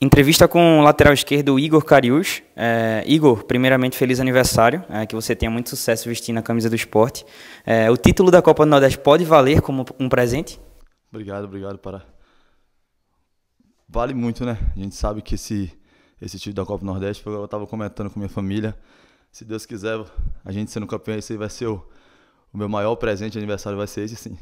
Entrevista com o lateral esquerdo Igor Carius. É, Igor, primeiramente, feliz aniversário, é, que você tenha muito sucesso vestindo a camisa do esporte. É, o título da Copa do Nordeste pode valer como um presente? Obrigado, obrigado, para Vale muito, né? A gente sabe que esse, esse título da Copa do Nordeste, eu estava comentando com minha família, se Deus quiser, a gente sendo campeão, esse vai ser o, o meu maior presente de aniversário, vai ser esse sim.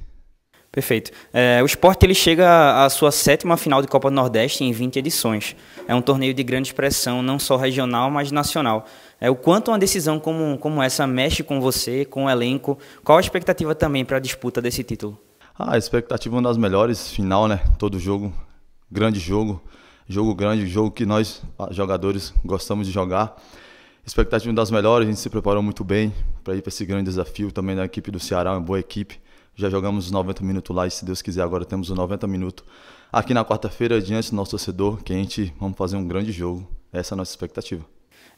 Perfeito. É, o esporte ele chega à sua sétima final de Copa do Nordeste em 20 edições. É um torneio de grande expressão, não só regional, mas nacional. É, o quanto uma decisão como, como essa mexe com você, com o elenco? Qual a expectativa também para a disputa desse título? Ah, a expectativa é uma das melhores, final, né? Todo jogo, grande jogo, jogo grande, jogo que nós, ah, jogadores, gostamos de jogar. Expectativa é uma das melhores, a gente se preparou muito bem para ir para esse grande desafio também da equipe do Ceará, uma boa equipe já jogamos os 90 minutos lá e, se Deus quiser, agora temos os 90 minutos aqui na quarta-feira diante do nosso torcedor, que a gente vamos fazer um grande jogo. Essa é a nossa expectativa.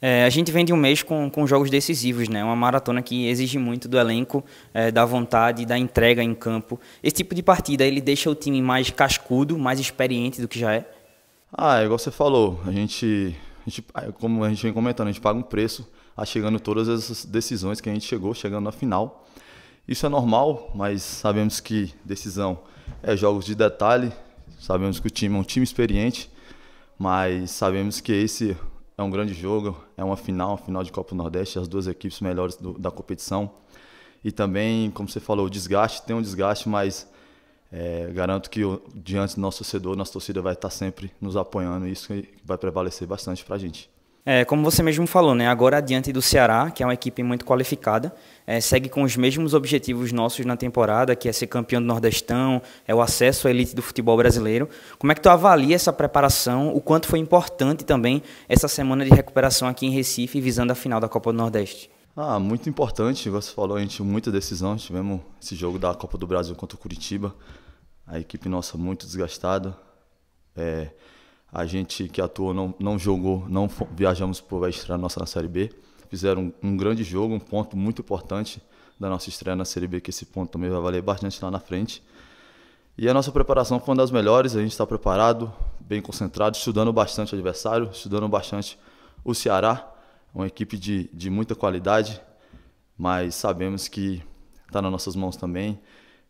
É, a gente vem de um mês com, com jogos decisivos, né? Uma maratona que exige muito do elenco, é, da vontade, da entrega em campo. Esse tipo de partida, ele deixa o time mais cascudo, mais experiente do que já é? Ah, é igual você falou, a gente, a gente ah, é como a gente vem comentando, a gente paga um preço a tá chegando todas as decisões que a gente chegou, chegando na final. Isso é normal, mas sabemos que decisão é jogos de detalhe, sabemos que o time é um time experiente, mas sabemos que esse é um grande jogo, é uma final, uma final de Copa do Nordeste, as duas equipes melhores do, da competição. E também, como você falou, o desgaste tem um desgaste, mas é, garanto que o, diante do nosso torcedor, nossa torcida vai estar sempre nos apoiando e isso vai prevalecer bastante para a gente. É, como você mesmo falou, né, agora adiante do Ceará, que é uma equipe muito qualificada, é, segue com os mesmos objetivos nossos na temporada, que é ser campeão do Nordestão, é o acesso à elite do futebol brasileiro. Como é que tu avalia essa preparação, o quanto foi importante também essa semana de recuperação aqui em Recife, visando a final da Copa do Nordeste? Ah, muito importante, você falou, a gente muita decisão, tivemos esse jogo da Copa do Brasil contra o Curitiba, a equipe nossa muito desgastada, é, a gente que atuou não, não jogou, não viajamos para estreia nossa na Série B. Fizeram um, um grande jogo, um ponto muito importante da nossa estreia na Série B, que esse ponto também vai valer bastante lá na frente. E a nossa preparação foi uma das melhores, a gente está preparado, bem concentrado, estudando bastante o adversário, estudando bastante o Ceará, uma equipe de, de muita qualidade, mas sabemos que está nas nossas mãos também,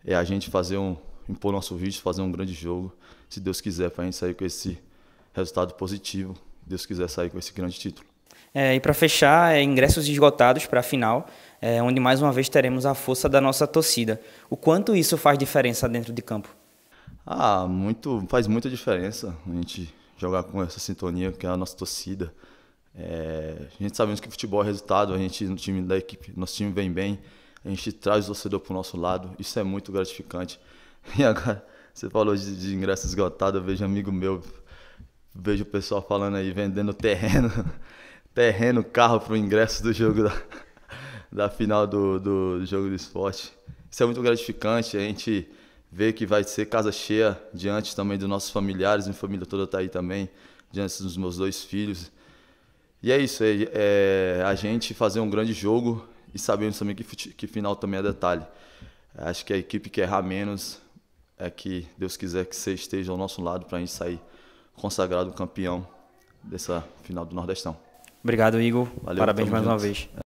é a gente fazer um, impor nosso vídeo, fazer um grande jogo, se Deus quiser, para a gente sair com esse resultado positivo. Deus quiser sair com esse grande título. É, e para fechar, é, ingressos esgotados para a final, é, onde mais uma vez teremos a força da nossa torcida. O quanto isso faz diferença dentro de campo? Ah, muito, faz muita diferença a gente jogar com essa sintonia que é a nossa torcida. É, a gente sabemos que futebol é resultado, a gente no time da equipe, nosso time vem bem, a gente traz o torcedor para o nosso lado, isso é muito gratificante. E agora, você falou de, de esgotados. esgotado, eu vejo um amigo meu Vejo o pessoal falando aí, vendendo terreno, terreno, carro pro ingresso do jogo da, da final do, do jogo do esporte. Isso é muito gratificante, a gente vê que vai ser casa cheia diante também dos nossos familiares, minha família toda está aí também, diante dos meus dois filhos. E é isso, é, é a gente fazer um grande jogo e sabemos também que, que final também é detalhe. Acho que a equipe que errar menos é que Deus quiser que você esteja ao nosso lado para a gente sair consagrado campeão dessa final do Nordestão. Obrigado, Igor. Valeu, Parabéns mais junto. uma vez.